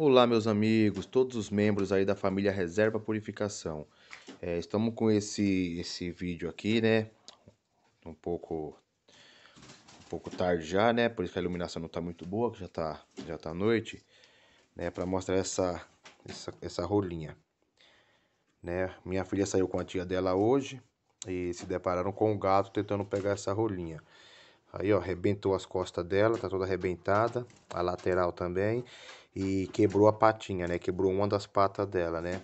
Olá, meus amigos, todos os membros aí da família Reserva Purificação. É, estamos com esse, esse vídeo aqui, né? Um pouco, um pouco tarde já, né? Por isso que a iluminação não está muito boa, que já está já tá noite, né? Para mostrar essa, essa, essa rolinha, né? Minha filha saiu com a tia dela hoje e se depararam com o gato tentando pegar essa rolinha. Aí, ó, arrebentou as costas dela, tá toda arrebentada, a lateral também e quebrou a patinha, né? Quebrou uma das patas dela, né?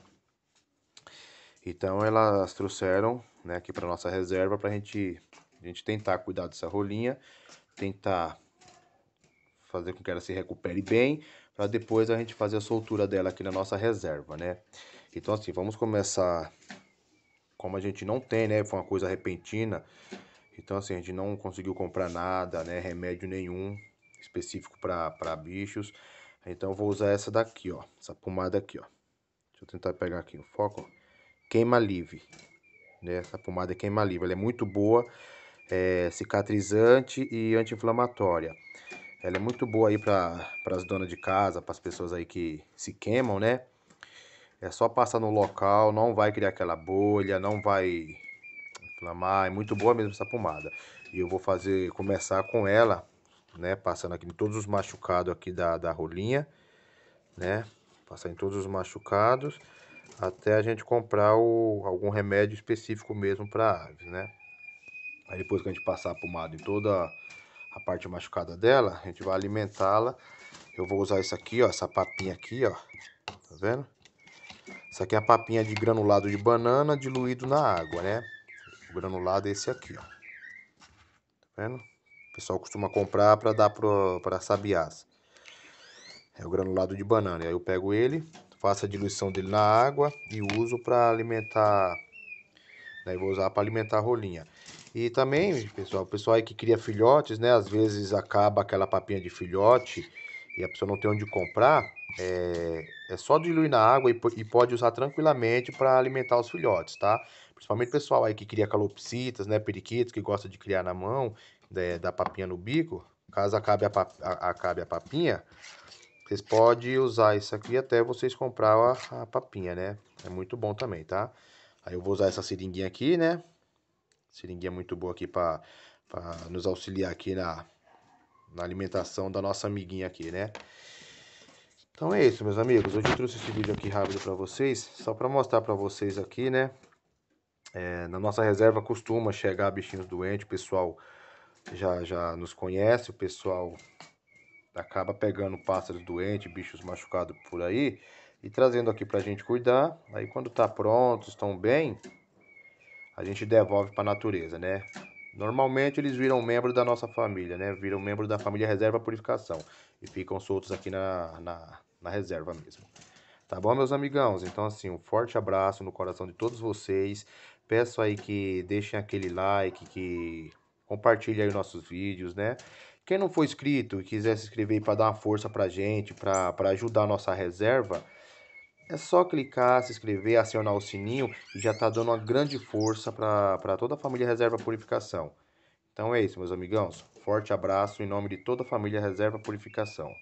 Então elas trouxeram, né, aqui para nossa reserva para gente a gente tentar cuidar dessa rolinha, tentar fazer com que ela se recupere bem, para depois a gente fazer a soltura dela aqui na nossa reserva, né? Então assim, vamos começar como a gente não tem, né, foi uma coisa repentina. Então assim, a gente não conseguiu comprar nada, né, remédio nenhum específico para bichos. Então eu vou usar essa daqui, ó. Essa pomada aqui, ó. Deixa eu tentar pegar aqui o foco, ó. Queima livre. Né? Essa pomada é queima livre. Ela é muito boa, é, cicatrizante e anti-inflamatória. Ela é muito boa aí para as donas de casa, para as pessoas aí que se queimam, né? É só passar no local, não vai criar aquela bolha, não vai inflamar. É muito boa mesmo essa pomada. E eu vou fazer, começar com ela né? Passando aqui em todos os machucados aqui da, da rolinha, né? Passar em todos os machucados até a gente comprar o, algum remédio específico mesmo para aves, né? Aí depois que a gente passar a pomada em toda a parte machucada dela, a gente vai alimentá-la. Eu vou usar isso aqui, ó, essa papinha aqui, ó. Tá vendo? Isso aqui é a papinha de granulado de banana diluído na água, né? O granulado é esse aqui, ó. Tá vendo? pessoal costuma comprar para dar para sabiás. É o granulado de banana. Aí eu pego ele, faço a diluição dele na água e uso para alimentar. Daí né, vou usar para alimentar a rolinha. E também, pessoal, o pessoal aí que cria filhotes, né? Às vezes acaba aquela papinha de filhote e a pessoa não tem onde comprar é, é só diluir na água e, e pode usar tranquilamente para alimentar os filhotes, tá? Principalmente o pessoal aí que cria calopsitas, né, periquitos, que gosta de criar na mão, né, da papinha no bico. Caso acabe a, pap, a, acabe a papinha, vocês podem usar isso aqui até vocês comprar a, a papinha, né? É muito bom também, tá? Aí eu vou usar essa seringuinha aqui, né? Seringuinha muito boa aqui para nos auxiliar aqui na, na alimentação da nossa amiguinha aqui, né? Então é isso, meus amigos. Hoje eu trouxe esse vídeo aqui rápido para vocês, só para mostrar para vocês aqui, né? É, na nossa reserva costuma chegar bichinhos doentes, o pessoal já, já nos conhece, o pessoal acaba pegando pássaros doentes, bichos machucados por aí e trazendo aqui para a gente cuidar. Aí quando tá pronto, estão bem, a gente devolve para a natureza, né? Normalmente eles viram membro da nossa família, né? Viram membro da família reserva purificação. E ficam soltos aqui na, na, na reserva mesmo. Tá bom, meus amigãos? Então, assim, um forte abraço no coração de todos vocês. Peço aí que deixem aquele like, que compartilhem aí nossos vídeos, né? Quem não for inscrito e quiser se inscrever para dar uma força pra gente, para ajudar a nossa reserva, é só clicar, se inscrever, acionar o sininho e já está dando uma grande força para toda a família Reserva Purificação. Então é isso, meus amigãos. Forte abraço em nome de toda a família Reserva Purificação.